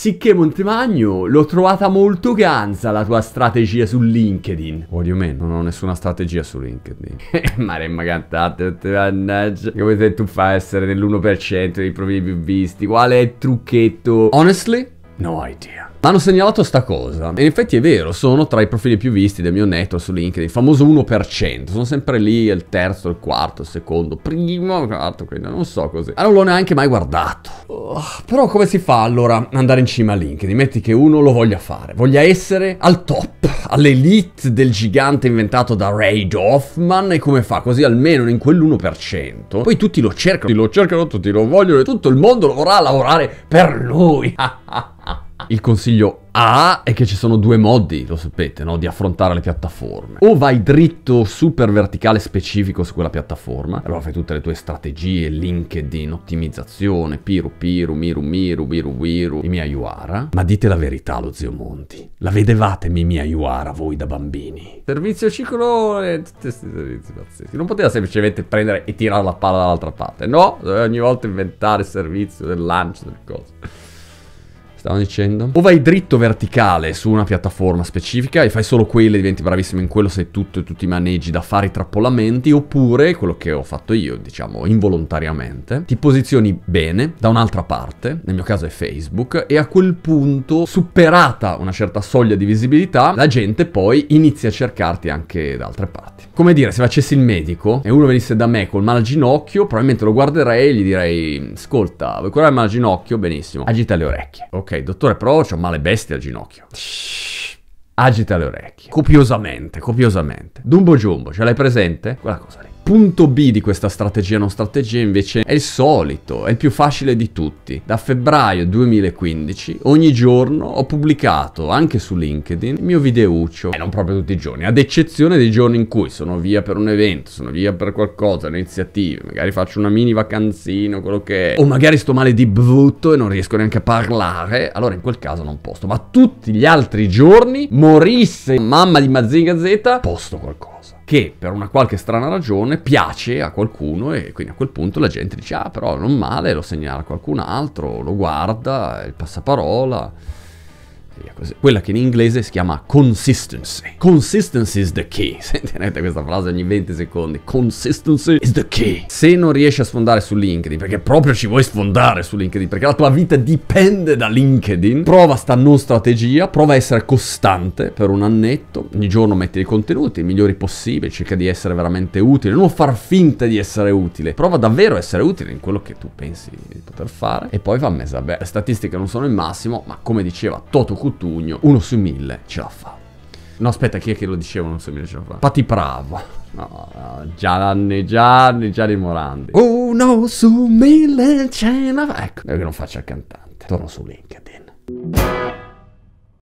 Sicché Montemagno, l'ho trovata molto ganza la tua strategia su LinkedIn. Odio meno, non ho nessuna strategia su LinkedIn. Eh, Maremma cantante, mannaggia. Come se tu fai essere nell'1% dei profili più visti. Qual è il trucchetto? Honestly, no idea hanno segnalato sta cosa. E in effetti è vero, sono tra i profili più visti del mio network su LinkedIn, il famoso 1%. Sono sempre lì, il terzo, il quarto, il secondo, primo, quarto, quindi non so così. Ah, non l'ho neanche mai guardato. Oh, però come si fa allora ad andare in cima a LinkedIn? Metti che uno lo voglia fare, voglia essere al top, all'elite del gigante inventato da Ray Hoffman e come fa? Così almeno in quell'1%. Poi tutti lo cercano, tutti lo cercano, tutti lo vogliono e tutto il mondo vorrà lavorare per lui. il consiglio A è che ci sono due modi, lo sapete, no? di affrontare le piattaforme. O vai dritto super verticale specifico su quella piattaforma, allora fai tutte le tue strategie, LinkedIn, ottimizzazione, piru piru, miru miru, miru miru, i miei Iuara. Ma dite la verità lo zio Monti, la vedevate mi mia Iuara voi da bambini? Servizio ciclone, tutti questi servizi pazzeschi. Non poteva semplicemente prendere e tirare la palla dall'altra parte, no? Doveva ogni volta inventare il servizio del lancio, del coso. Stavo dicendo. O vai dritto verticale su una piattaforma specifica e fai solo quelle, diventi bravissimo in quello, sei tutto e tutti i maneggi da fare i trappolamenti, oppure, quello che ho fatto io, diciamo, involontariamente, ti posizioni bene da un'altra parte, nel mio caso è Facebook, e a quel punto, superata una certa soglia di visibilità, la gente poi inizia a cercarti anche da altre parti come dire, se facessi il medico e uno venisse da me col mal al ginocchio, probabilmente lo guarderei e gli direi, ascolta, vuoi curare il mal al ginocchio? Benissimo, agita le orecchie. Ok, dottore, però ho male bestia al ginocchio. Shhh agita le orecchie. Copiosamente, copiosamente. Dumbo Jumbo, ce l'hai presente? Quella cosa lì punto B di questa strategia non strategia invece è il solito, è il più facile di tutti. Da febbraio 2015 ogni giorno ho pubblicato anche su LinkedIn il mio videuccio, e eh, non proprio tutti i giorni, ad eccezione dei giorni in cui sono via per un evento, sono via per qualcosa, iniziative, magari faccio una mini vacanzina, quello che è, o magari sto male di brutto e non riesco neanche a parlare, allora in quel caso non posto, ma tutti gli altri giorni morisse mamma di Mazinga Z, posto qualcosa che per una qualche strana ragione piace a qualcuno e quindi a quel punto la gente dice ah però non male, lo segnala qualcun altro, lo guarda, il passaparola quella che in inglese si chiama consistency. Consistency is the key. Sentirete questa frase ogni 20 secondi. Consistency is the key. Se non riesci a sfondare su LinkedIn, perché proprio ci vuoi sfondare su LinkedIn, perché la tua vita dipende da LinkedIn, prova sta non strategia, prova a essere costante per un annetto, ogni giorno metti i contenuti, i migliori possibili, cerca di essere veramente utile, non far finta di essere utile, prova davvero a essere utile in quello che tu pensi di poter fare e poi va a messa. Beh, le statistiche non sono il massimo, ma come diceva Toto Cutugno, uno su mille ce la fa. No, aspetta, chi è che lo diceva? uno su mille ce la fa. Patti Bravo. No, Gianni, Gianni, Gianni Morandi. Uno su mille ce la fa. Ecco, io che non faccio il cantante. Torno su LinkedIn.